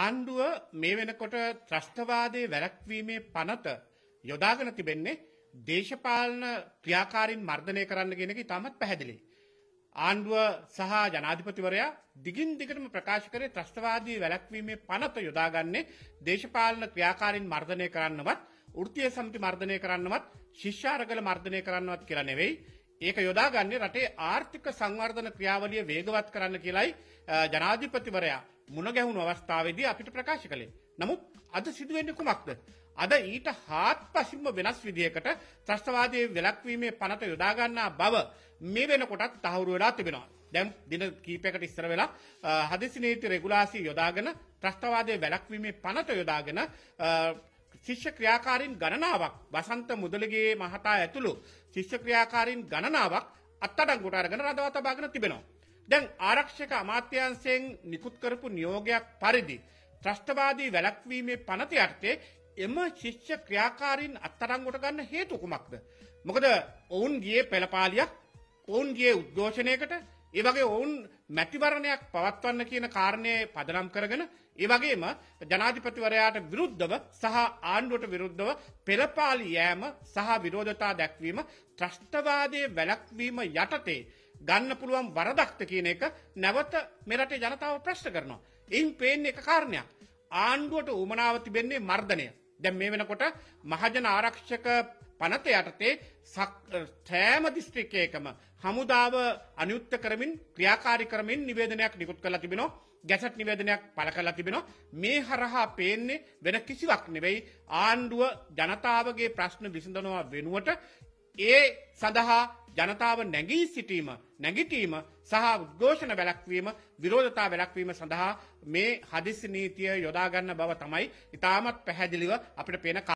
ආණ්ඩුව මේ වෙනකොට ත්‍රස්තවාදය වැලැක්වීමේ පනත යොදාගෙන තිබෙන්නේ දේශපාලන ක්‍රියාකාරින් මර්ධනය කරන්න ගෙනක තමත් පැහැදිලි. ආණ්ඩුව සහ ජනාධිපතිවරයා දිගින් දිගටම ප්‍රකාශ කරේ ත්‍රස්තවාදී වැලැක්වීමේ පනත යොදාගන්නේ දේශපාලන ක්‍රියාකාරින් මර්ධනය කරන්නවත් ෘතිය සමති මර්ධනය කරන්නවත් ශිෂ්‍යාරගල මර්ධනය කරන්නවත් කියලා නෙවෙයි. ඒක යොදාගන්නේ රටේ ආර්ථික සංවර්ධන ක්‍රියාවලිය වේගවත් කරන්න කියලයි ජනාධිපතිවරයා මුණ ගැහුණු අවස්ථාවේදී අපිට ප්‍රකාශ කළේ. නමුත් අද සිදුවෙන්නේ කුමක්ද? අද ඊට හාත්පසින්ම වෙනස් විදියකට ත්‍රස්තවාදයේ වෙලක්වීමේ පනත යොදා ගන්නා බව මේ වෙනකොටත් තහවුරු වෙලා තිබෙනවා. දැන් දින කීපයකට ඉස්සර වෙලා හදිසි නීති රෙගුලාසි යොදාගෙන ත්‍රස්තවාදයේ වැළක්වීමේ පනත යොදාගෙන ශිෂ්‍ය ක්‍රියාකාරීන් ගණනාවක් වසන්ත මුදලගේ මහතා ඇතුළු ශිෂ්‍ය ක්‍රියාකාරීන් ගණනාවක් අත්අඩංගුවට අරගෙන රඳවා තබාගෙන තිබෙනවා. දැන් ආරක්ෂක අමාත්‍යංශයෙන් නිකුත් කරපු නියෝගයක් පරිදි ත්‍රස්තවාදී වැළැක්වීමේ පනත යටතේ එම ශිෂ්‍ය ක්‍රියාකාරීන් අත්තරංගොට ගන්න හේතු කුමක්ද? මොකද ඔවුන්ගේ පෙළපාලියක් ඔවුන්ගේ උද්ඝෝෂණයකට ඒ වගේ ඔවුන් මැතිවරණයක් පවත්වන්න කියන කාරණය පදනම් කරගෙන ඒ වගේම ජනාධිපතිවරයාට විරුද්ධව සහ ආණ්ඩුවට විරුද්ධව පෙළපාලි යෑම සහ විරෝධතා දැක්වීම ත්‍රෂ්ඨවාදය වැලක්වීම යටතේ ගන්න පුළුවන් වරදක්ත කියන එක නැවත මෙරට ජනතාව ප්‍රශ්ට කරනවා. එයින් පේෙන් එක කාරණයක්. ආණ්ඩුවට උමනාවති වෙන්නේ මර්ධනය. දැම් මේ වෙනකොට මහජන ආරක්ෂක පනත යටතේ සෑම දිස්ත්‍රිකයකම හමුදාව අනිුත්ත කරමින් ක්‍රියාකාරි කරමින් නිවේදනයක් නිකුත් කළ තිබෙනවා ගැසට නිවේදනයක් පල කලා තිබෙනවා මේ හරහා පේන්නේ වෙන කිසිවක් නෙවෙයි ආණ්ඩුව ජනතාවගේ ප්‍රශ්න විසඳනවා වෙනුවට ඒ සඳහා ජනතාව නැගී සිටීම නැගිටීම සහ උද්ඝෝෂණ වැලක්වීම විරෝධතා වැලක්වීම සඳහා මේ හදිසි නීතිය යොදාගන්න බව තමයි ඉතාමත් පැහැදිලිව අපිට පේන